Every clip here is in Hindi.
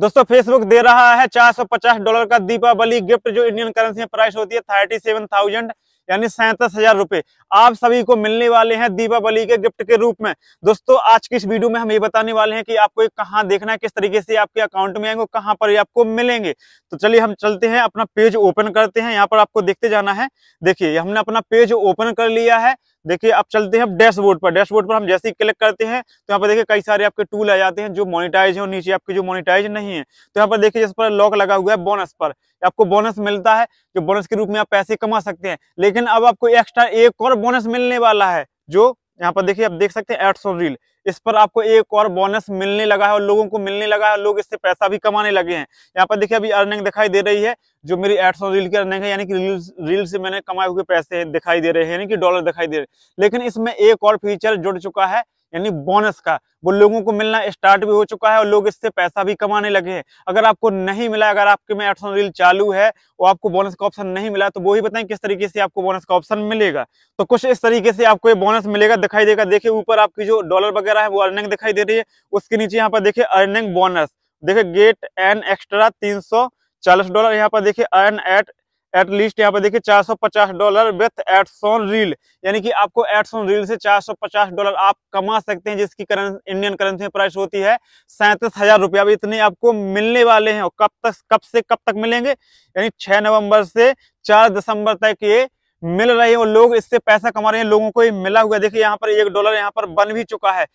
दोस्तों फेसबुक दे रहा है 450 डॉलर का दीपावली गिफ्ट जो इंडियन करेंसी में प्राइस होती है थर्टी सेवन थाउजेंड यानी सैंतीस हजार रुपए आप सभी को मिलने वाले हैं दीपावली के गिफ्ट के रूप में दोस्तों आज की इस वीडियो में हम ये बताने वाले हैं कि आपको कहाँ देखना है किस तरीके से आपके अकाउंट में आएंगे कहाँ पर आपको मिलेंगे तो चलिए हम चलते हैं अपना पेज ओपन करते हैं यहाँ पर आपको देखते जाना है देखिए हमने अपना पेज ओपन कर लिया है देखिए अब चलते हैं अब डैशबोर्ड पर डैशबोर्ड पर हम जैसे ही क्लिक करते हैं तो यहाँ पर देखिए कई सारे आपके टूल आ जाते हैं जो मोनिटाइज है और नीचे आपके जो मोनिटाइज नहीं है तो यहाँ पर देखिए जिस पर लॉक लगा हुआ है बोनस पर आपको बोनस मिलता है जो बोनस के रूप में आप पैसे कमा सकते हैं लेकिन अब आपको एक्स्ट्रा एक और बोनस मिलने वाला है जो यहाँ पर देखिए आप देख सकते हैं एड्स ऑन रील इस पर आपको एक और बोनस मिलने लगा है और लोगों को मिलने लगा है लोग इससे पैसा भी कमाने लगे हैं यहाँ पर देखिए अभी अर्निंग दिखाई दे रही है जो मेरी एड्स ऑन रील की अर्निंग है यानी कि रील रील से मैंने कमाए हुए पैसे दिखाई दे रहे हैं यानी कि डॉलर दिखाई दे रहे हैं लेकिन इसमें एक और फीचर जुड़ चुका है यानी बोनस का वो लोगों को मिलना स्टार्ट भी हो चुका है और लोग इससे पैसा भी कमाने लगे हैं अगर आपको नहीं मिला अगर आपके में एडसन रील चालू है और आपको बोनस का ऑप्शन नहीं मिला तो वो ही बताएं किस तरीके से आपको बोनस का ऑप्शन मिलेगा तो कुछ इस तरीके से आपको ये बोनस मिलेगा दिखाई देगा देखिए ऊपर आपकी जो डॉलर वगैरह है वो अर्निंग दिखाई दे रही है उसके नीचे यहाँ पर देखे अर्निंग बोनस देखे गेट एन एक्स्ट्रा तीन सौ चालीस डॉलर यहाँ पर देखिए अर्न एट एटलीस्ट यहाँ पे देखिए 450 डॉलर विथ एड्स रील यानी कि आपको एड्स रील से 450 डॉलर आप कमा सकते हैं जिसकी करन, इंडियन करेंसी में प्राइस होती है सैंतीस हजार रुपया अब इतने आपको मिलने वाले हैं और कब तक कब से कब तक मिलेंगे यानी 6 नवंबर से 4 दिसंबर तक ये मिल रहे हैं और लोग इससे पैसा कमा रहे हैं लोगों को ये मिला हुआ देखिए यहाँ पर एक डॉलर यहाँ पर बन भी चुका है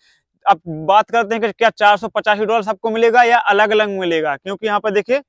अब बात करते हैं कि क्या चार डॉलर सबको मिलेगा या अलग अलग मिलेगा क्योंकि यहाँ पर देखिये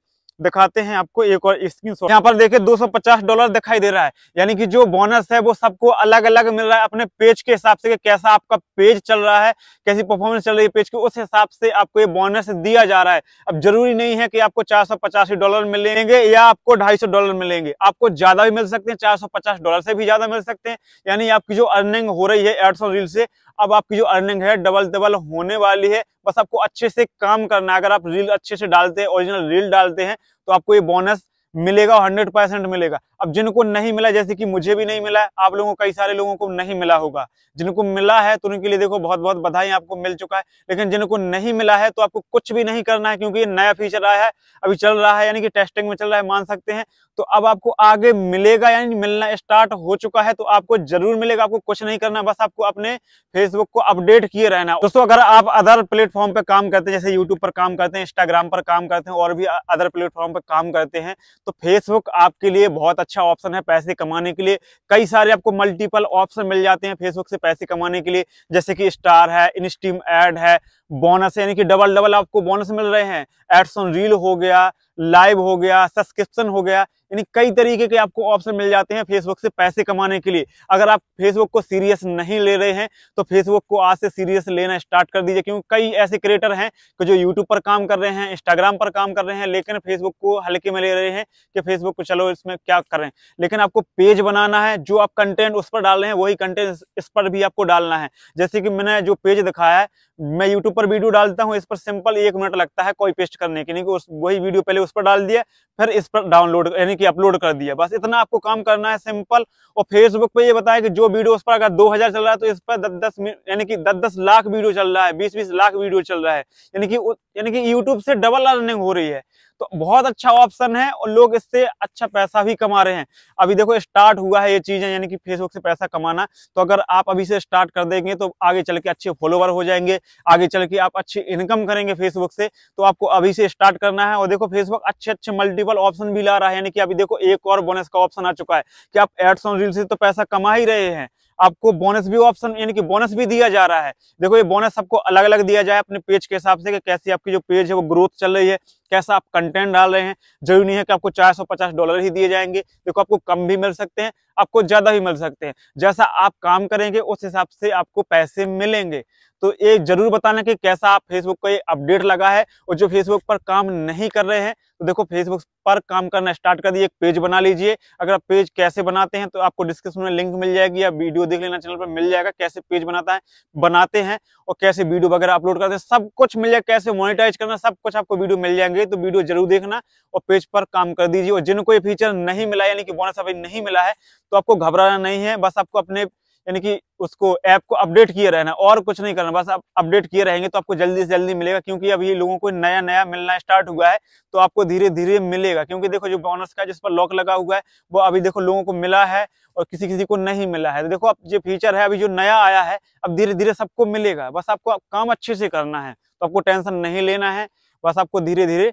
दिखाते हैं आपको एक और स्क्रीन शॉट यहाँ पर देखिए 250 डॉलर दिखाई दे रहा है यानी कि जो बोनस है वो सबको अलग अलग मिल रहा है अपने पेज के हिसाब से कैसा आपका पेज चल रहा है कैसी परफॉर्मेंस चल रही है पेज की उस हिसाब से आपको ये बोनस दिया जा रहा है अब जरूरी नहीं है कि आपको चार डॉलर मिलेंगे या आपको ढाई डॉलर मिलेंगे आपको ज्यादा भी मिल सकते हैं चार डॉलर से भी ज्यादा मिल सकते हैं यानी आपकी जो अर्निंग हो रही है एड्स और रील से अब आपकी जो अर्निंग है डबल डबल होने वाली है बस आपको अच्छे से काम करना है अगर आप रील अच्छे से डालते हैं ओरिजिनल रील डालते हैं तो आपको ये बोनस मिलेगा हंड्रेड परसेंट मिलेगा अब जिनको नहीं मिला जैसे कि मुझे भी नहीं मिला आप लोगों को कई सारे लोगों को नहीं मिला होगा जिनको मिला है तो उनके लिए देखो बहुत बहुत बधाई आपको मिल चुका है लेकिन जिनको नहीं मिला है तो आपको कुछ भी नहीं करना है क्योंकि ये नया फीचर आया है अभी चल रहा है यानी कि टेस्टिंग में चल रहा है मान सकते हैं तो अब आपको आगे मिलेगा यानी मिलना स्टार्ट हो चुका है तो आपको जरूर मिलेगा आपको कुछ नहीं करना बस आपको अपने फेसबुक को अपडेट किए रहना दोस्तों अगर आप अदर प्लेटफॉर्म पर काम करते हैं जैसे यूट्यूब पर काम करते हैं इंस्टाग्राम पर काम करते हैं और भी अदर प्लेटफॉर्म पर काम करते हैं तो फेसबुक आपके लिए बहुत अच्छा ऑप्शन है पैसे कमाने के लिए कई सारे आपको मल्टीपल ऑप्शन मिल जाते हैं फेसबुक से पैसे कमाने के लिए जैसे कि स्टार है इनस्टीम एड है बोनस यानी कि डबल डबल आपको बोनस मिल रहे हैं एड्स ऑन रील हो गया लाइव हो गया सब्सक्रिप्शन हो गया यानी कई तरीके के आपको ऑप्शन मिल जाते हैं फेसबुक से पैसे कमाने के लिए अगर आप फेसबुक को सीरियस नहीं ले रहे हैं तो फेसबुक को आज से सीरियस लेना स्टार्ट कर दीजिए क्योंकि कई ऐसे क्रिएटर हैं कि जो यूट्यूब पर काम कर रहे हैं इंस्टाग्राम पर काम कर रहे हैं लेकिन फेसबुक को हल्के में ले रहे हैं कि फेसबुक को चलो इसमें क्या कर रहे हैं लेकिन आपको पेज बनाना है जो आप कंटेंट उस पर डाल रहे हैं वही कंटेंट इस पर भी आपको डालना है जैसे कि मैंने जो पेज दिखाया है मैं यूट्यूब पर वीडियो डालता हूँ इस पर सिंपल एक मिनट लगता है कोई पेस्ट करने के लिए वही वीडियो पहले उस पर डाल दिया फिर इस पर डाउनलोड यानी कि अपलोड कर दिया बस इतना आपको काम करना है सिंपल और फेसबुक पे ये बताया कि जो वीडियो उस पर अगर 2000 चल रहा है तो इस पर 10 यानी कि 10-10 लाख वीडियो चल रहा है 20-20 लाख वीडियो चल रहा है यानी कि यानी कि यूट्यूब से डबल अर्निंग हो रही है तो बहुत अच्छा ऑप्शन है और लोग इससे अच्छा पैसा भी कमा रहे हैं अभी देखो स्टार्ट हुआ है ये चीजें यानी कि फेसबुक से पैसा कमाना तो अगर आप अभी से स्टार्ट कर देंगे तो आगे चल के अच्छे फॉलोवर हो जाएंगे आगे चल के आप अच्छी इनकम करेंगे फेसबुक से तो आपको अभी से स्टार्ट करना है और देखो फेसबुक अच्छे अच्छे मल्टी मल्टीपल ऑप्शन भी ला रहा है यानी कि अभी देखो एक और बोनस का ऑप्शन आ चुका है कि आप एड्स ऑन रील से तो पैसा कमा ही रहे हैं आपको बोनस भी ऑप्शन यानी कि बोनस भी दिया जा रहा है देखो ये बोनस आपको अलग अलग दिया जाए अपने पेज के हिसाब से कि कैसी आपकी जो पेज है वो ग्रोथ चल रही है कैसा आप कंटेंट डाल रहे हैं जरूरी नहीं है कि आपको 450 डॉलर ही दिए जाएंगे देखो आपको कम भी मिल सकते हैं आपको ज़्यादा भी मिल सकते हैं जैसा आप काम करेंगे उस हिसाब से आपको पैसे मिलेंगे तो ये जरूर बताना कि कैसा आप फेसबुक का ये अपडेट लगा है और जो फेसबुक पर काम नहीं कर रहे हैं तो देखो फेसबुक पर काम करना स्टार्ट कर दिए एक पेज बना लीजिए अगर आप पेज कैसे बनाते हैं तो आपको डिस्क्रिप्शन में लिंक मिल जाएगी या वीडियो देख लेना चैनल पर मिल जाएगा कैसे पेज बनाता है बनाते हैं और कैसे वीडियो वगैरह अपलोड करते हैं सब कुछ मिल जाएगा कैसे मोनिटाइज करना सब कुछ आपको वीडियो मिल जाएंगे तो वीडियो जरूर देखना और पेज पर काम कर दीजिए और जिनको ये फीचर नहीं मिला यानी कि बोनस अभी नहीं मिला है तो आपको घबराना नहीं है बस आपको अपने यानी कि उसको ऐप को अपडेट किए रहना और कुछ नहीं करना बस आप अपडेट किए रहेंगे तो आपको जल्दी से जल्दी मिलेगा क्योंकि अभी लोगों को नया नया मिलना स्टार्ट हुआ है तो आपको धीरे धीरे मिलेगा क्योंकि देखो जो बोनस का जिस पर लॉक लगा हुआ है वो अभी देखो लोगों को मिला है और किसी किसी को नहीं मिला है तो देखो अब जो फीचर है अभी जो नया आया है अब धीरे धीरे सबको मिलेगा बस आपको काम अच्छे से करना है तो आपको टेंशन नहीं लेना है बस आपको धीरे धीरे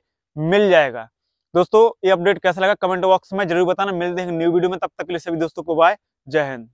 मिल जाएगा दोस्तों ये अपडेट कैसा लगा कमेंट बॉक्स में जरूर बताना मिलते हैं न्यू वीडियो में तब तक के लिए सभी दोस्तों को बाय जय हिंद